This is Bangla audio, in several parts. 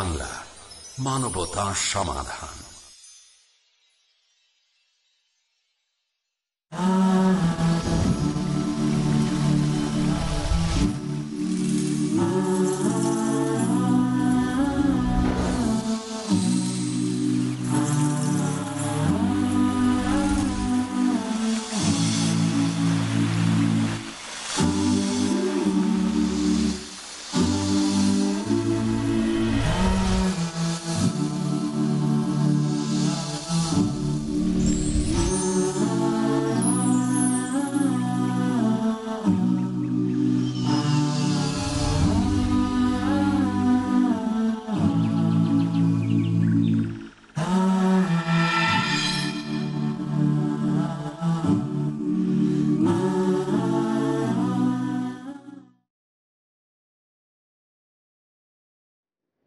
বাংলা মানবতা সমাধান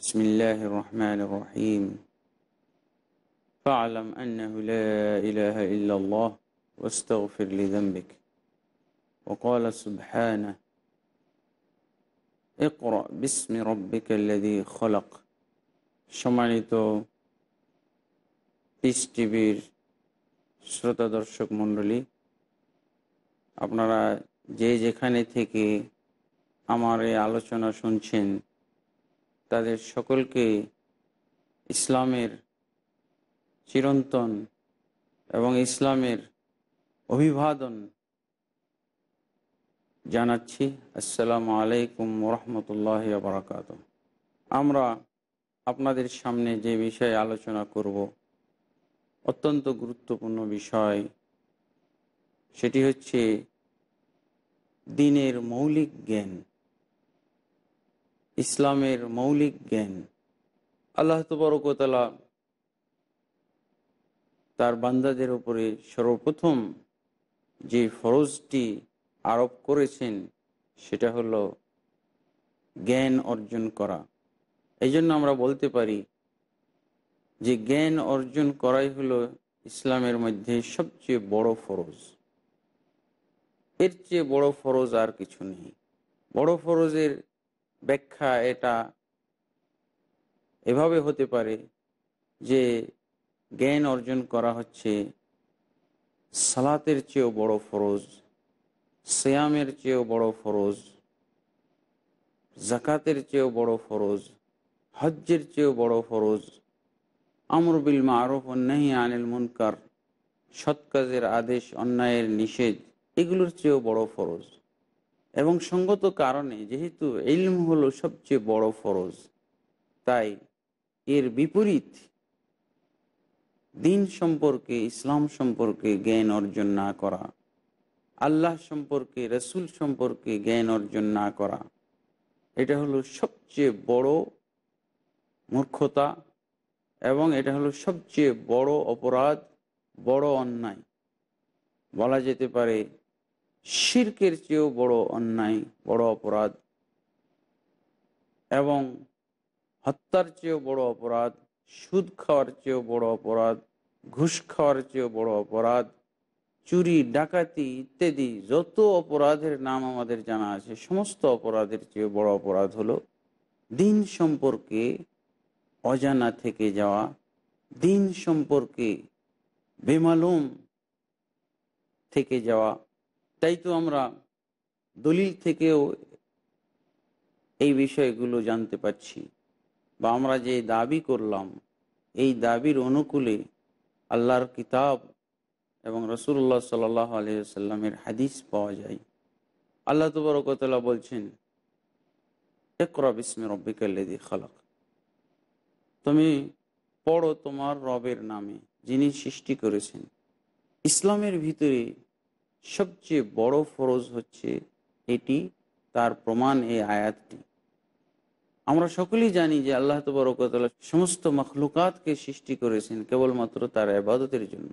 بسم الله الرحمن الرحيم فاعلم أنه لا إله إلا الله واستغفر لذنبك وقال سبحانه اقرأ باسم ربك الذي خلق সম্মানিত পিস টিভির শ্রোতা দর্শক মণ্ডলী আপনারা যে যেখানে থেকে আমার এই আলোচনা শুনছেন তাদের সকলকে ইসলামের চিরন্তন এবং ইসলামের অভিবাদন জানাচ্ছি আসসালামু আলাইকুম রহমতুল্লাহ বারাকাত আমরা আপনাদের সামনে যে বিষয়ে আলোচনা করব অত্যন্ত গুরুত্বপূর্ণ বিষয় সেটি হচ্ছে দিনের মৌলিক জ্ঞান ইসলামের মৌলিক জ্ঞান আল্লাহ তবরকতলা তার বান্দাদের উপরে সর্বপ্রথম যে ফরজটি আরোপ করেছেন সেটা হলো জ্ঞান অর্জন করা এই জন্য আমরা বলতে পারি যে জ্ঞান অর্জন করাই হলো ইসলামের মধ্যে সবচেয়ে বড় ফরজ এর চেয়ে বড় ফরজ আর কিছু নেই বড় ফরজের ব্যাখ্যা এটা এভাবে হতে পারে যে জ্ঞান অর্জন করা হচ্ছে সালাতের চেয়েও বড় ফরজ শ্যামের চেয়েও বড় ফরজ জাকাতের চেয়েও বড় ফরজ হজ্জের চেয়েও বড় ফরজ আমর বিল মারুফ অন্যাহি আনিল মুনকার সৎকাজের আদেশ অন্যায়ের নিষেধ এগুলোর চেয়েও বড় ফরজ এবং সঙ্গত কারণে যেহেতু ইলম হলো সবচেয়ে বড় ফরজ তাই এর বিপরীত দিন সম্পর্কে ইসলাম সম্পর্কে জ্ঞান অর্জন না করা আল্লাহ সম্পর্কে রসুল সম্পর্কে জ্ঞান অর্জন না করা এটা হলো সবচেয়ে বড় মূর্খতা এবং এটা হলো সবচেয়ে বড় অপরাধ বড় অন্যায় বলা যেতে পারে শির্কের চেয়েও বড় অন্যায় বড় অপরাধ এবং হত্যার চেয়েও বড় অপরাধ সুদ খাওয়ার চেয়েও বড় অপরাধ ঘুষ খাওয়ার চেয়েও বড় অপরাধ চুরি ডাকাতি ইত্যাদি যত অপরাধের নাম আমাদের জানা আছে সমস্ত অপরাধের চেয়ে বড় অপরাধ হলো দিন সম্পর্কে অজানা থেকে যাওয়া দিন সম্পর্কে বেমালুম থেকে যাওয়া তাই তো আমরা দলিল থেকেও এই বিষয়গুলো জানতে পাচ্ছি বা আমরা যে দাবি করলাম এই দাবির অনুকূলে আল্লাহর কিতাব এবং রসুল্লাহ সাল আলহিসাল্লামের হাদিস পাওয়া যায় আল্লাহ তবরকতলা বলছেন একরব ইসমে রব্বিকাল্লেদি খালাক তুমি পড়ো তোমার রবের নামে যিনি সৃষ্টি করেছেন ইসলামের ভিতরে সবচেয়ে বড় ফরজ হচ্ছে এটি তার প্রমাণ এই আয়াতটি আমরা সকলেই জানি যে আল্লাহ তবরকতলা সমস্ত মখলুকাতকে সৃষ্টি করেছেন কেবলমাত্র তার আবাদতের জন্য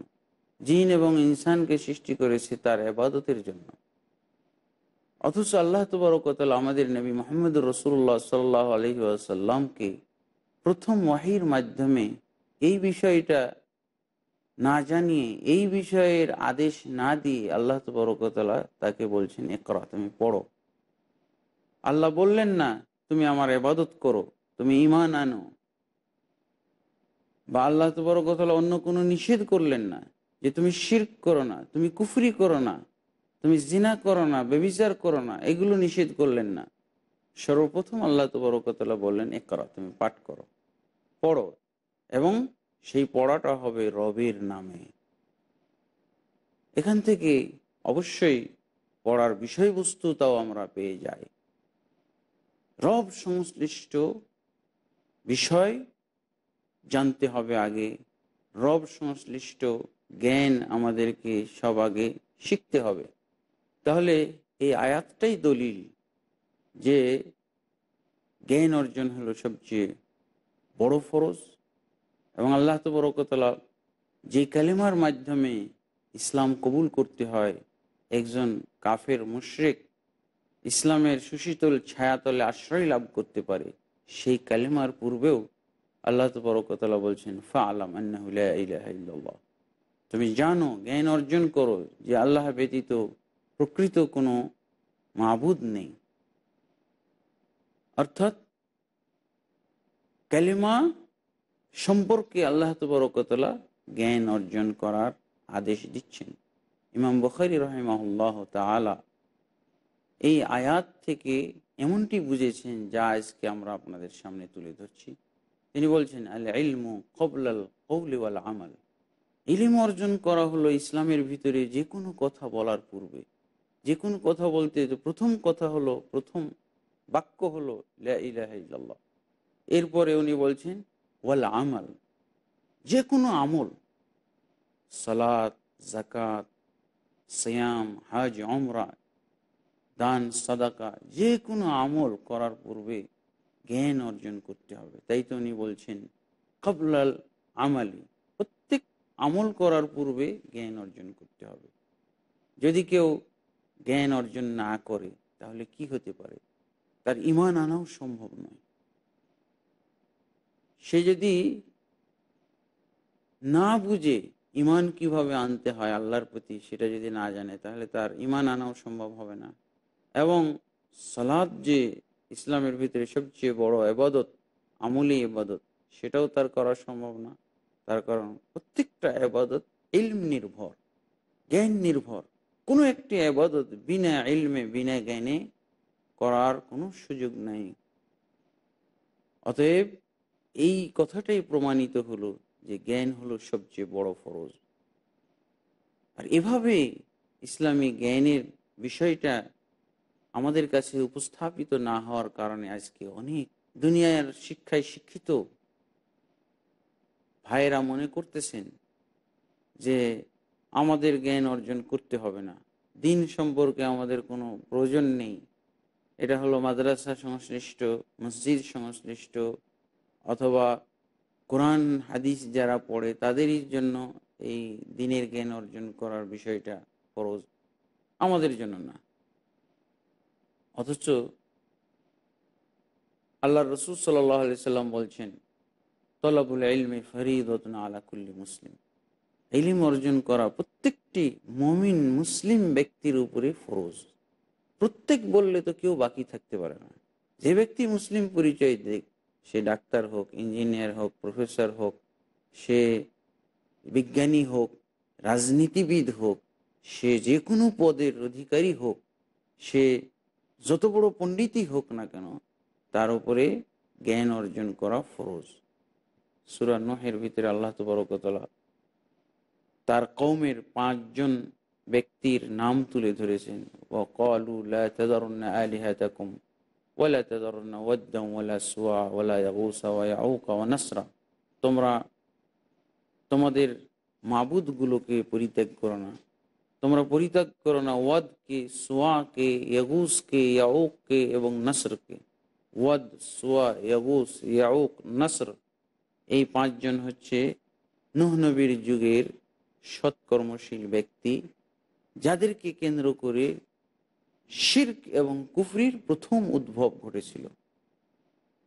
জিন এবং ইনসানকে সৃষ্টি করেছে তার আবাদতের জন্য অথচ আল্লাহ তবরকতলা আমাদের নবী মোহাম্মদ রসুল্লাহ সাল্লাহ আলহিউসাল্লামকে প্রথম ওয়াহির মাধ্যমে এই বিষয়টা না জানিয়ে এই বিষয়ের আদেশ না দিয়ে আল্লাহ তবরকতলা তাকে বলছেন একরা তুমি পড়ো আল্লাহ বললেন না তুমি আমার এবাদত করো তুমি ইমান আনো বা আল্লাহ তবরকতলা অন্য কোনো নিষেধ করলেন না যে তুমি শির্ক করো না তুমি কুফরি করো না তুমি জিনা করো না বেবিচার করো না এগুলো নিষেধ করলেন না সর্বপ্রথম আল্লাহ তবরকতলা বললেন একরা তুমি পাঠ করো পড়ো এবং সেই পড়াটা হবে রবের নামে এখান থেকে অবশ্যই পড়ার বিষয়বস্তু তাও আমরা পেয়ে যাই রব সংশ্লিষ্ট বিষয় জানতে হবে আগে রব সংশ্লিষ্ট জ্ঞান আমাদেরকে সব আগে শিখতে হবে তাহলে এই আয়াতটাই দলিল যে জ্ঞান অর্জন হলো সবচেয়ে বড় ফরজ এবং আল্লাহ বরকতলা যে কালেমার মাধ্যমে ইসলাম কবুল করতে হয় একজন কাফের মুশ্রিক ইসলামের সুশীতল ছায়াতলে আশ্রয় লাভ করতে পারে সেই কালেমার পূর্বেও আল্লাহ বরকতলা বলছেন ফা আলাম আন্না তুমি জানো জ্ঞান অর্জন করো যে আল্লাহ ব্যতীত প্রকৃত কোনো মাবুদ নেই অর্থাৎ কালিমা সম্পর্কে আল্লাহ তবরকতলা জ্ঞান অর্জন করার আদেশ দিচ্ছেন ইমাম বখারি রহেমাহুল্লাহ তালা এই আয়াত থেকে এমনটি বুঝেছেন যা আজকে আমরা আপনাদের সামনে তুলে ধরছি তিনি বলছেন আল ইলমু কবলাল কবলিওয়াল আমল ইলিম অর্জন করা হলো ইসলামের ভিতরে যে কোনো কথা বলার পূর্বে যে কোনো কথা বলতে প্রথম কথা হলো প্রথম বাক্য হলো ইলাহ এরপরে উনি বলছেন ওয়াল আমাল যে কোনো আমল সালাত জাকাত শ্যাম হাজ অমরা দান সাদাকা যে কোনো আমল করার পূর্বে জ্ঞান অর্জন করতে হবে তাই তো উনি বলছেন কবলাল আমালি প্রত্যেক আমল করার পূর্বে জ্ঞান অর্জন করতে হবে যদি কেউ জ্ঞান অর্জন না করে তাহলে কি হতে পারে তার ইমান আনাও সম্ভব নয় সে যদি না বুঝে ইমান কিভাবে আনতে হয় আল্লাহর প্রতি সেটা যদি না জানে তাহলে তার ইমান আনাও সম্ভব হবে না এবং সালাদ যে ইসলামের ভিতরে সবচেয়ে বড় এবাদত আমলি এবাদত সেটাও তার করা সম্ভব না তার কারণ প্রত্যেকটা এবাদত ইলম নির্ভর জ্ঞান নির্ভর কোনো একটি আবাদত বিনা ইলমে বিনা জ্ঞানে করার কোনো সুযোগ নেই অতএব এই কথাটাই প্রমাণিত হলো যে জ্ঞান হলো সবচেয়ে বড় ফরজ আর এভাবে ইসলামী জ্ঞানের বিষয়টা আমাদের কাছে উপস্থাপিত না হওয়ার কারণে আজকে অনেক দুনিয়ার শিক্ষায় শিক্ষিত ভাইয়েরা মনে করতেছেন যে আমাদের জ্ঞান অর্জন করতে হবে না দিন সম্পর্কে আমাদের কোনো প্রয়োজন নেই এটা হলো মাদ্রাসা সংশ্লিষ্ট মসজিদ সংশ্লিষ্ট অথবা কোরআন হাদিস যারা পড়ে তাদেরই জন্য এই দিনের জ্ঞান অর্জন করার বিষয়টা ফরজ আমাদের জন্য না অথচ আল্লাহ রসুল সাল্লাহ আলি সাল্লাম বলছেন তলাবুল ইলমে ফরিদতন আলাকুল্লি মুসলিম ইলিম অর্জন করা প্রত্যেকটি মমিন মুসলিম ব্যক্তির উপরে ফরজ প্রত্যেক বললে তো কেউ বাকি থাকতে পারে না যে ব্যক্তি মুসলিম পরিচয় সে ডাক্তার হোক ইঞ্জিনিয়ার হোক প্রফেসর হোক সে বিজ্ঞানী হোক রাজনীতিবিদ হোক সে যে কোনো পদের অধিকারী হোক সে যত বড় পণ্ডিতই হোক না কেন তার উপরে জ্ঞান অর্জন করা ফরজ সুরা নহের ভিতরে আল্লাহ তবরকতলা তার কৌমের পাঁচজন ব্যক্তির নাম তুলে ধরেছেন ও কলু লা ওয়ালা তেদরনা ওয়াদ্দাম ওয়ালা সুয়া ওয়ালা নাসরা তোমরা তোমাদের মাবুদগুলোকে পরিত্যাগ করো না তোমরা পরিত্যাগ করো না ওয়াদকে সোয়াকে ইয়াগুসকে ইয়াউককে এবং কে ওয়াদ সোয়া ইয়াগুস ইয়াউক নাসর এই পাঁচজন হচ্ছে নহনবীর যুগের সৎকর্মশীল ব্যক্তি যাদেরকে কেন্দ্র করে শির্ক এবং কুফরির প্রথম উদ্ভব ঘটেছিল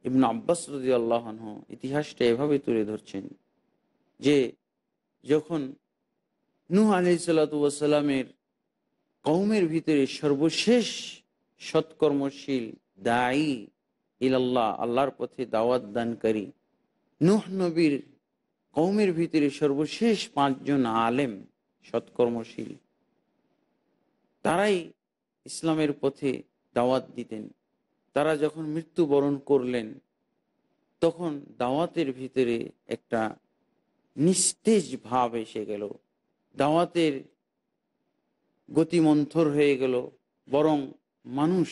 এমন আব্বাস রদি আল্লাহন ইতিহাসটা এভাবে তুলে ধরছেন যে যখন নূহ আলি সাল্লাতামের কৌমের ভিতরে সর্বশেষ সৎকর্মশীল দায়ী আল্লাহ আল্লাহর পথে দাওয়াত দানকারী নুহ নবীর কৌমের ভিতরে সর্বশেষ পাঁচজন আলেম সৎকর্মশীল তারাই ইসলামের পথে দাওয়াত দিতেন তারা যখন মৃত্যুবরণ করলেন তখন দাওয়াতের ভিতরে একটা নিস্তেজ ভাব এসে গেল দাওয়াতের গতিমন্থর হয়ে গেল বরং মানুষ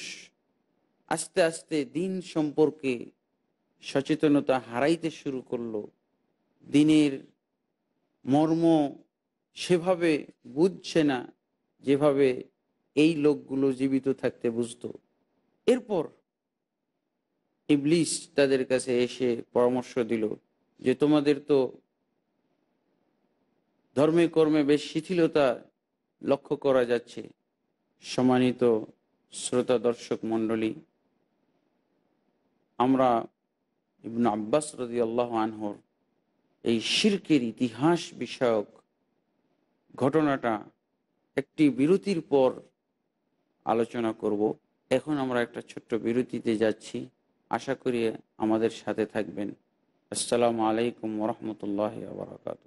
আস্তে আস্তে দিন সম্পর্কে সচেতনতা হারাইতে শুরু করলো দিনের মর্ম সেভাবে বুঝছে না যেভাবে এই লোকগুলো জীবিত থাকতে বুঝত এরপর ইবলিস তাদের কাছে এসে পরামর্শ দিল যে তোমাদের তো ধর্মে কর্মে বেশ শিথিলতা লক্ষ্য করা যাচ্ছে সম্মানিত শ্রোতা দর্শক মণ্ডলী আমরা ইবন আব্বাস রদি আল্লাহ আনহর এই শির্কের ইতিহাস বিষয়ক ঘটনাটা একটি বিরতির পর আলোচনা করব এখন আমরা একটা ছোট্ট বিরতিতে যাচ্ছি আশা করি আমাদের সাথে থাকবেন আসসালামু আলাইকুম রহমতুল্লাহ আবরকাতু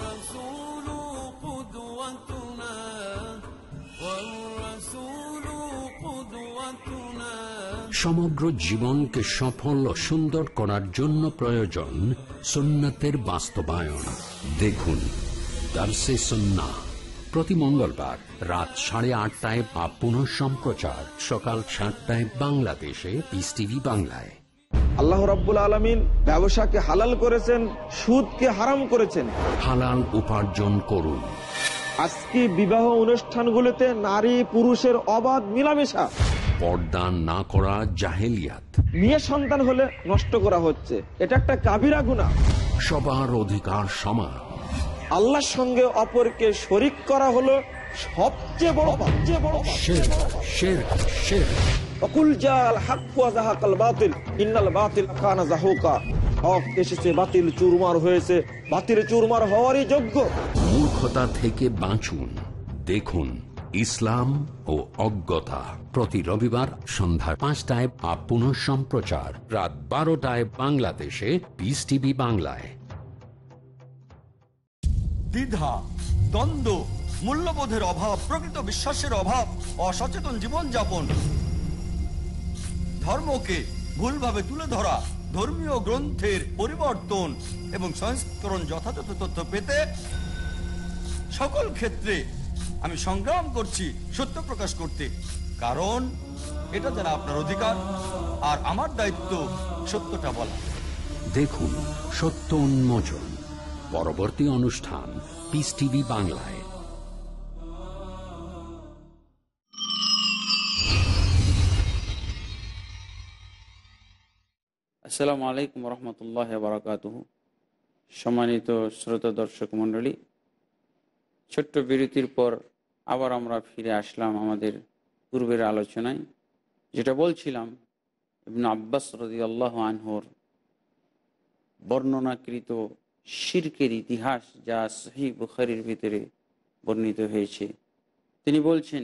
সমগ্র জীবনকে সফল ও সুন্দর করার জন্য প্রয়োজন সুন্নাতের বাস্তবায়ন দেখুন দার্সে সন্না প্রতি মঙ্গলবার রাত সাড়ে আটটায় বা পুনঃ সম্প্রচার সকাল সাতটায় বাংলাদেশে ইস টিভি বাংলায় আল্লাহ রাবুল আলমিন ব্যবসাকে হালাল করেছেন সুদকে হারাম করেছেন হালাল উপার্জন করুন আজকে বিবাহ অনুষ্ঠানগুলোতে নারী পুরুষের অবাধ মিলামেশা পর্দা না করা জাহেলিয়াত মেয়ে সন্তান হলে নষ্ট করা হচ্ছে এটা একটা কাবিরা গুণা সবার অধিকার সমান আল্লাহর সঙ্গে অপরকে শরিক করা হলো সবচেয়ে বড় সবচেয়ে বড় অকুল জাল বাতিল বাতিল এসেছে বাতিল চুরমার হয়েছে চুরমার হওয়ারই যোগ্য মূর্খতা থেকে বাঁচুন দেখুন ইসলাম ও অজ্ঞতা প্রতি রবিবার সন্ধ্যা পাঁচটায় বা পুনঃ সম্প্রচার রাত বারোটায় বাংলাদেশে পিস টিভি বাংলায় দ্বিধা দ্বন্দ্ব মূল্যবোধের অভাব প্রকৃত বিশ্বাসের অভাব অসচেতন জীবনযাপন ধর্মকে ভুলভাবে তুলে ধরা ধর্মীয় গ্রন্থের পরিবর্তন এবং সংস্করণ যথাযথ তথ্য পেতে সকল ক্ষেত্রে আমি সংগ্রাম করছি সত্য প্রকাশ করতে কারণ এটা যারা আপনার অধিকার আর আমার দায়িত্ব সত্যটা বলা দেখুন সত্য উন্মোচন পরবর্তী অনুষ্ঠান পিস টিভি বাংলায় আসসালামু আলাইকুম রহমতুল্লাহ বারাকাত সম্মানিত শ্রোতা দর্শক মন্ডলী ছোট্ট বিরতির পর আবার আমরা ফিরে আসলাম আমাদের পূর্বের আলোচনায় যেটা বলছিলাম আব্বাস রদি আল্লাহ আনহর বর্ণনাকৃত শির্কের ইতিহাস যা সহি বুখারির ভিতরে বর্ণিত হয়েছে তিনি বলছেন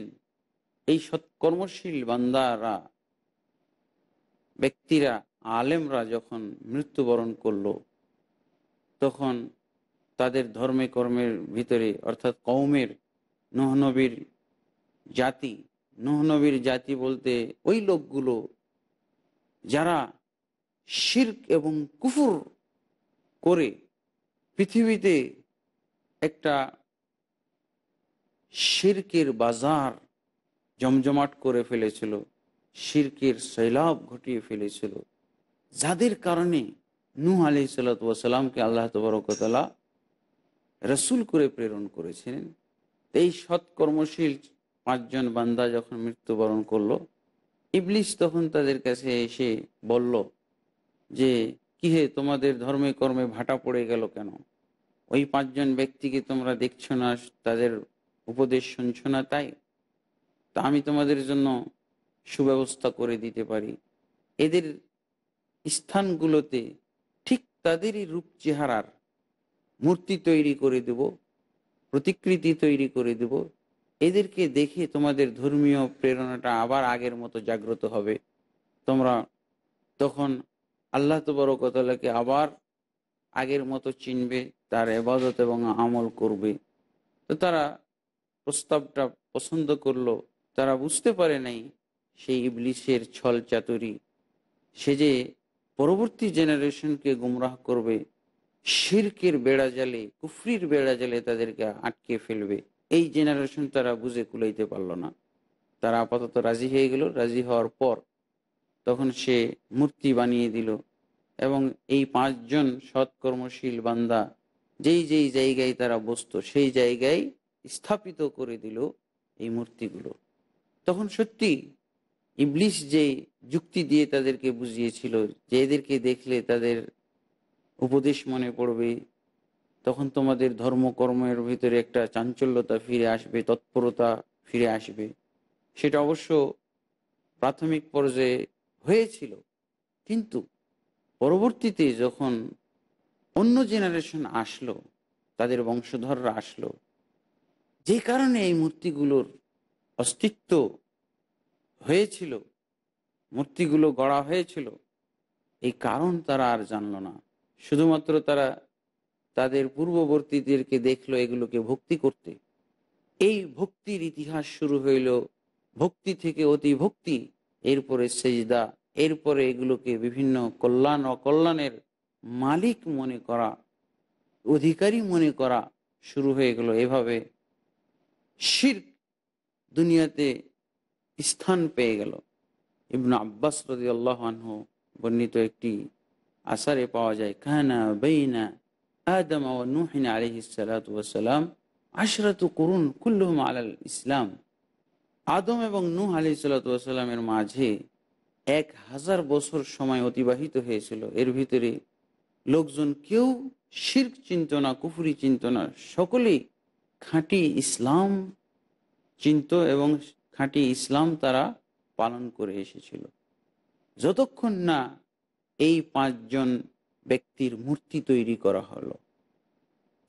এই সৎকর্মশীল বান্দারা ব্যক্তিরা আলেমরা যখন মৃত্যুবরণ করল তখন তাদের ধর্মে কর্মের ভিতরে অর্থাৎ কৌমের নহনবীর জাতি নহনবীর জাতি বলতে ওই লোকগুলো যারা শির্ক এবং কুফুর করে পৃথিবীতে একটা শির্কের বাজার জমজমাট করে ফেলেছিল শির্কের সৈলাভ ঘটিয়ে ফেলেছিল যাদের কারণে নূহ আলি সাল্লাতামকে আল্লাহ তবরকতলা রসুল করে প্রেরণ করেছিলেন এই সৎ কর্মশীল পাঁচজন বান্দা যখন মৃত্যুবরণ করলো ইবলিশ তখন তাদের কাছে এসে বলল যে কি হে তোমাদের ধর্মে কর্মে ভাটা পড়ে গেল কেন ওই পাঁচজন ব্যক্তিকে তোমরা দেখছো না তাদের উপদেশ শুনছ না তাই তা আমি তোমাদের জন্য সুব্যবস্থা করে দিতে পারি এদের স্থানগুলোতে ঠিক তাদেরই রূপ চেহারার মূর্তি তৈরি করে দেব প্রতিকৃতি তৈরি করে দেব এদেরকে দেখে তোমাদের ধর্মীয় প্রেরণাটা আবার আগের মতো জাগ্রত হবে তোমরা তখন আল্লাহ তবরকতলাকে আবার আগের মতো চিনবে তার এবাদত এবং আমল করবে তো তারা প্রস্তাবটা পছন্দ করলো তারা বুঝতে পারে নাই সেই ইবলিশের ছল চাতুরি সে যে পরবর্তী জেনারেশনকে গুমরাহ করবে শিরকের বেড়া জালে কুফরির বেড়া জালে তাদেরকে আটকে ফেলবে এই জেনারেশন তারা বুঝে কুলাইতে পারল না তারা আপাতত রাজি হয়ে গেল রাজি হওয়ার পর তখন সে মূর্তি বানিয়ে দিল এবং এই পাঁচজন সৎকর্মশীল বান্দা যেই যেই জায়গায় তারা বসত সেই জায়গায় স্থাপিত করে দিল এই মূর্তিগুলো তখন সত্যি ইবলিশ যে যুক্তি দিয়ে তাদেরকে বুঝিয়েছিল যে এদেরকে দেখলে তাদের উপদেশ মনে পড়বে তখন তোমাদের ধর্মকর্মের ভিতরে একটা চাঞ্চল্যতা ফিরে আসবে তৎপরতা ফিরে আসবে সেটা অবশ্য প্রাথমিক পর্যায়ে হয়েছিল কিন্তু পরবর্তীতে যখন অন্য জেনারেশন আসলো তাদের বংশধররা আসলো যে কারণে এই মূর্তিগুলোর অস্তিত্ব হয়েছিল মূর্তিগুলো গড়া হয়েছিল এই কারণ তারা আর জানল না শুধুমাত্র তারা তাদের পূর্ববর্তীদেরকে দেখলো এগুলোকে ভক্তি করতে এই ভক্তির ইতিহাস শুরু হইল ভক্তি থেকে অতি ভক্তি এরপরে সেজদা এরপরে এগুলোকে বিভিন্ন কল্যাণ অকল্যাণের মালিক মনে করা অধিকারী মনে করা শুরু হয়ে গেল এভাবে শির দুনিয়াতে স্থান পেয়ে গেল ইবনা আব্বাস রদি আল্লাহ আনহু বর্ণিত একটি আসারে পাওয়া যায় কানা বেইনা আদম নুহিন আলহি সালাতাম আশরাতু করুন কুল্লুম আলাল ইসলাম আদম এবং নূহ আলি সাল্লাতামের মাঝে এক হাজার বছর সময় অতিবাহিত হয়েছিল এর ভিতরে লোকজন কেউ শির্ক চিন্তনা কুফুরি চিন্তনা সকলেই খাঁটি ইসলাম চিন্ত এবং খাঁটি ইসলাম তারা পালন করে এসেছিল যতক্ষণ না এই পাঁচজন ব্যক্তির মূর্তি তৈরি করা হলো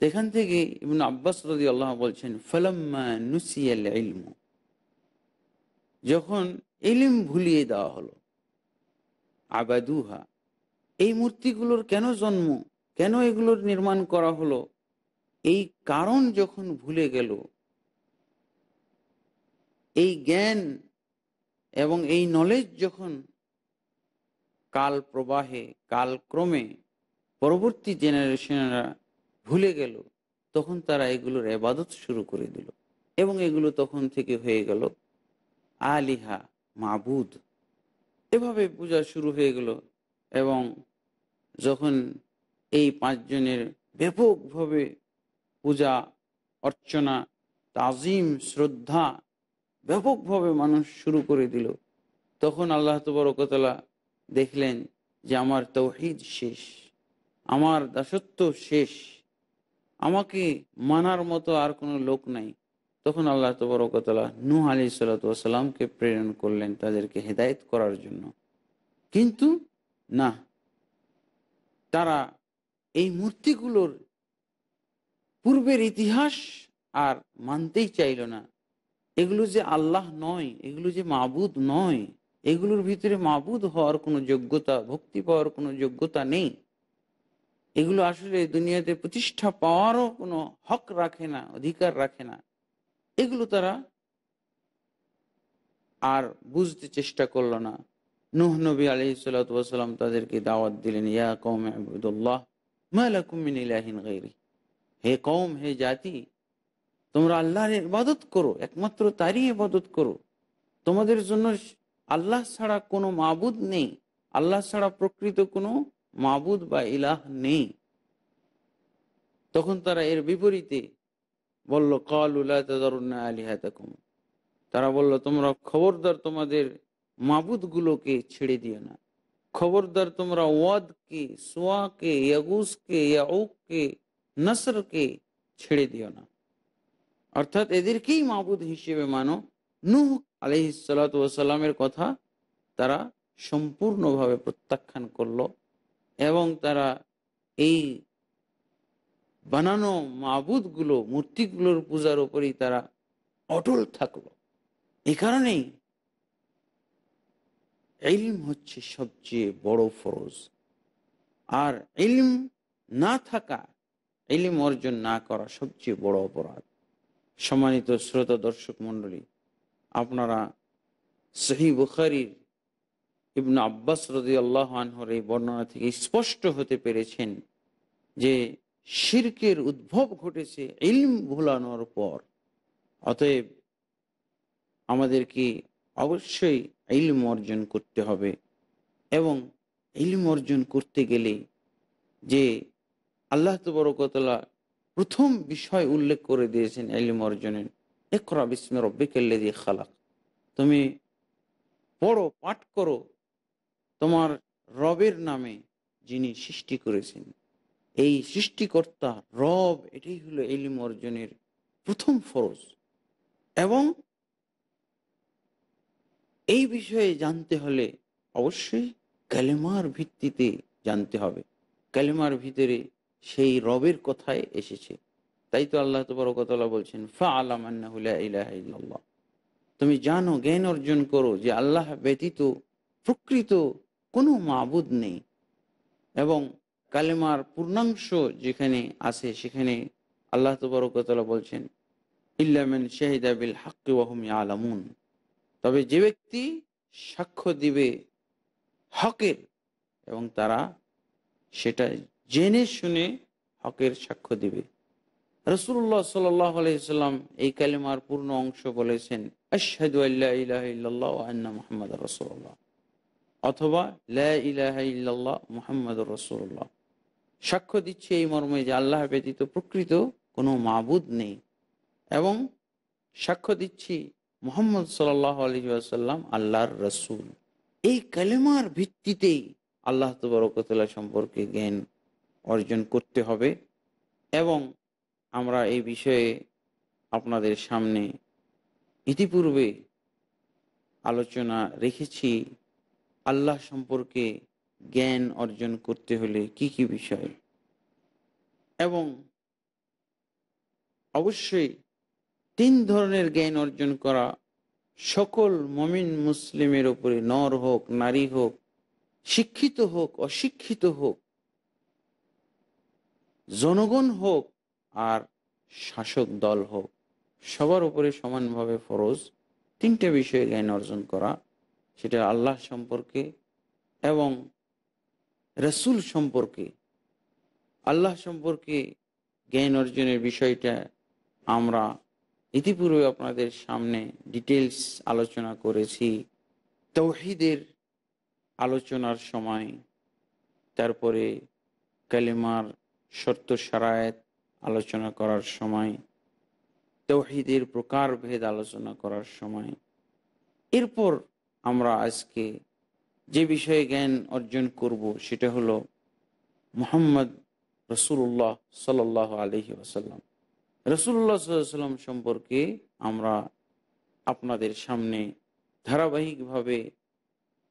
এখান থেকে ইবন আব্বাস রদি আল্লাহ বলছেন ফলাম্মা নুসিয়াল ইলম যখন ইলিম ভুলিয়ে দেওয়া হলো আবাদুহা এই মূর্তিগুলোর কেন জন্ম কেন এগুলোর নির্মাণ করা হলো এই কারণ যখন ভুলে গেল এই জ্ঞান এবং এই নলেজ যখন কাল প্রবাহে কালক্রমে পরবর্তী জেনারেশনরা ভুলে গেল তখন তারা এগুলোর এবাদত শুরু করে দিল এবং এগুলো তখন থেকে হয়ে গেল আলিহা মাবুদ এভাবে পূজা শুরু হয়ে গেল এবং যখন এই পাঁচজনের ব্যাপকভাবে পূজা অর্চনা তাজিম শ্রদ্ধা ব্যাপকভাবে মানুষ শুরু করে দিল তখন আল্লাহ তবরকতলা দেখলেন যে আমার তৌহিদ শেষ আমার দাসত্ব শেষ আমাকে মানার মতো আর কোনো লোক নাই তখন আল্লাহ তবরকতলা নু আলি সাল্লাতামকে প্রেরণ করলেন তাদেরকে হেদায়ত করার জন্য কিন্তু না তারা এই মূর্তিগুলোর পূর্বের ইতিহাস আর মানতেই চাইল না এগুলো যে আল্লাহ নয় এগুলো যে মাবুদ নয় এগুলোর ভিতরে মাবুদ হওয়ার কোনো যোগ্যতা ভক্তি পাওয়ার কোনো যোগ্যতা নেই এগুলো আসলে দুনিয়াতে প্রতিষ্ঠা পাওয়ারও কোনো হক রাখে না অধিকার রাখে না এগুলো তারা আর বুঝতে চেষ্টা করল না নুহ নবী আলি সাল্লাম তাদেরকে দাওয়াত দিলেন ইয়া কৌম আবুদুল্লাহ হে কৌম হে জাতি তোমরা আল্লাহর ইবাদত করো একমাত্র তারই ইবাদত করো তোমাদের জন্য আল্লাহ ছাড়া কোনো মাবুদ নেই আল্লাহ ছাড়া প্রকৃত কোনো মাবুদ বা ইলাহ নেই তখন তারা এর বিপরীতে বলল আলিহাতাকুম তারা বলল তোমরা খবরদার তোমাদের মাবুদগুলোকে ছেড়ে দিও না খবরদার তোমরা ওয়াদকে সোয়াকে ইয়াগুসকে ইয়াউককে নসরকে ছেড়ে দিও না অর্থাৎ এদেরকেই মাবুদ হিসেবে মানো নূ আলিহিসাল্লামের কথা তারা সম্পূর্ণভাবে প্রত্যাখ্যান করল এবং তারা এই বানানো মাবুদগুলো মূর্তিগুলোর পূজার ওপরেই তারা অটল থাকল এ কারণেই এলিম হচ্ছে সবচেয়ে বড় ফরজ আর এলিম না থাকা এলিম অর্জন না করা সবচেয়ে বড় অপরাধ সম্মানিত শ্রোতা দর্শক মন্ডলী আপনারা সহি বুখারির ইবন আব্বাস রদি আল্লাহ আনহর এই বর্ণনা থেকে স্পষ্ট হতে পেরেছেন যে শির্কের উদ্ভব ঘটেছে ইলম ভুলানোর পর অতএব আমাদেরকে অবশ্যই ইলম অর্জন করতে হবে এবং ইলম অর্জন করতে গেলে যে আল্লাহ তবরকতলা প্রথম বিষয় উল্লেখ করে দিয়েছেন ইলম অর্জনের একরা বিস্মে রব্বিকেল্লে দিয়ে খালাক তুমি পড়ো পাঠ করো তোমার রবের নামে যিনি সৃষ্টি করেছেন এই সৃষ্টিকর্তা রব এটাই হলো এলিম অর্জনের প্রথম ফরজ এবং এই বিষয়ে জানতে হলে অবশ্যই ক্যালেমার ভিত্তিতে জানতে হবে ক্যালেমার ভিতরে সেই রবের কথায় এসেছে তাই তো আল্লাহ তবরকতলা বলছেন ফা আলাম আল্লাহ তুমি জানো জ্ঞান অর্জন করো যে আল্লাহ ব্যতীত প্রকৃত কোনো মাবুদ নেই এবং কালেমার পূর্ণাংশ যেখানে আছে সেখানে আল্লাহ তবরকতলা বলছেন ইল্লামেন শাহিদা বিল হাক্কি ওয়াহমি আলামুন তবে যে ব্যক্তি সাক্ষ্য দিবে হকের এবং তারা সেটা জেনে শুনে হকের সাক্ষ্য দিবে রসুল্লাহ সাল্লাহ এই কালিমার পূর্ণ অংশ বলেছেন আল্লাহ আন্না মোহাম্মদ রসুল্লাহ অথবা লা ইল্লাল্লাহ মোহাম্মদ রসুল্লাহ সাক্ষ্য দিচ্ছে এই মর্মে যে আল্লাহ ব্যতীত প্রকৃত কোনো মাবুদ নেই এবং সাক্ষ্য দিচ্ছি মোহাম্মদ সাল্লাহ আলী আল্লাহর রসুল এই কালেমার ভিত্তিতেই আল্লাহ তবরকতলা সম্পর্কে জ্ঞান অর্জন করতে হবে এবং আমরা এই বিষয়ে আপনাদের সামনে ইতিপূর্বে আলোচনা রেখেছি আল্লাহ সম্পর্কে জ্ঞান অর্জন করতে হলে কি কি বিষয় এবং অবশ্যই তিন ধরনের জ্ঞান অর্জন করা সকল মমিন মুসলিমের ওপরে নর হোক নারী হোক শিক্ষিত হোক অশিক্ষিত হোক জনগণ হোক আর শাসক দল হোক সবার উপরে সমানভাবে ফরজ তিনটে বিষয়ে জ্ঞান অর্জন করা সেটা আল্লাহ সম্পর্কে এবং রসুল সম্পর্কে আল্লাহ সম্পর্কে জ্ঞান অর্জনের বিষয়টা আমরা ইতিপূর্বে আপনাদের সামনে ডিটেলস আলোচনা করেছি তৌহিদের আলোচনার সময় তারপরে কালিমার শর্ত সারায়ত আলোচনা করার সময় তৌহিদের প্রকারভেদ আলোচনা করার সময় এরপর আমরা আজকে যে বিষয়ে জ্ঞান অর্জন করব সেটা হলো মোহাম্মদ রসুল্লাহ সাল আলহি আসাল্লাম রসুল্লাহ সাল্লাম সম্পর্কে আমরা আপনাদের সামনে ধারাবাহিকভাবে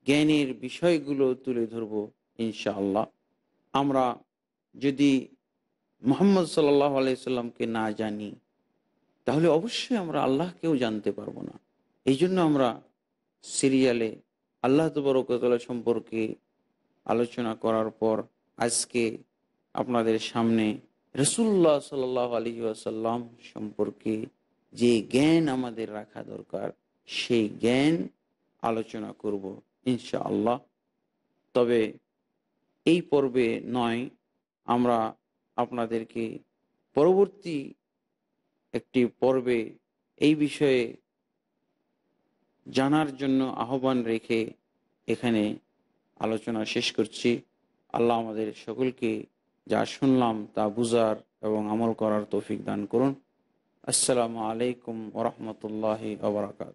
জ্ঞানের বিষয়গুলো তুলে ধরব ইনশাআল্লাহ আমরা যদি মোহাম্মদ সাল্লাহ আলাইসাল্লামকে না জানি তাহলে অবশ্যই আমরা আল্লাহকেও জানতে পারবো না এই জন্য আমরা সিরিয়ালে আল্লাহ তবরকতলা সম্পর্কে আলোচনা করার পর আজকে আপনাদের সামনে রসুল্লাহ সাল্লাহ আলী আসাল্লাম সম্পর্কে যে জ্ঞান আমাদের রাখা দরকার সেই জ্ঞান আলোচনা করব ইনশা আল্লাহ তবে এই পর্বে নয় আমরা আপনাদেরকে পরবর্তী একটি পর্বে এই বিষয়ে জানার জন্য আহ্বান রেখে এখানে আলোচনা শেষ করছি আল্লাহ আমাদের সকলকে যা শুনলাম তা বুজার এবং আমল করার তৌফিক দান করুন আসসালামু আলাইকুম ওরহমতুল্লাহ আবরাকাত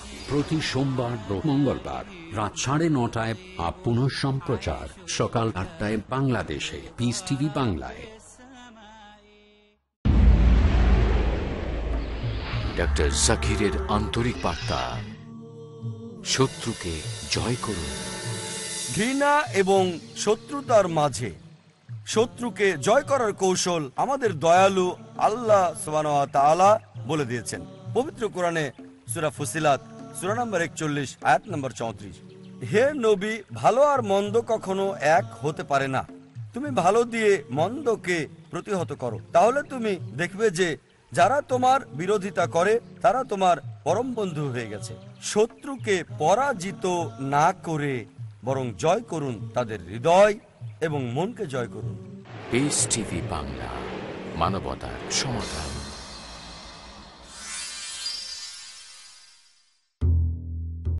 প্রতি সোমবার মঙ্গলবার রাত সাড়ে নটায় আর পুনঃ সম্প্রচার সকাল আটটায় বাংলাদেশে পিস টিভি বাংলায় ডক্টর জাকিরের আন্তরিক বার্তা শত্রুকে জয় করুন ঘৃণা এবং শত্রুতার মাঝে শত্রুকে জয় করার কৌশল আমাদের দয়ালু আল্লাহ সোবান বলে দিয়েছেন পবিত্র কোরআনে সুরা ফুসিলাত সুরা নম্বর একচল্লিশ আয়াত নম্বর চৌত্রিশ হে নবী ভালো আর মন্দ কখনো এক হতে পারে না তুমি ভালো দিয়ে মন্দকে প্রতিহত করো তাহলে তুমি দেখবে যে যারা তোমার বিরোধিতা করে তারা তোমার পরম বন্ধু হয়ে গেছে শত্রুকে পরাজিত না করে বরং জয় করুন তাদের হৃদয় এবং মনকে জয় করুন বাংলা মানবতার সমাধান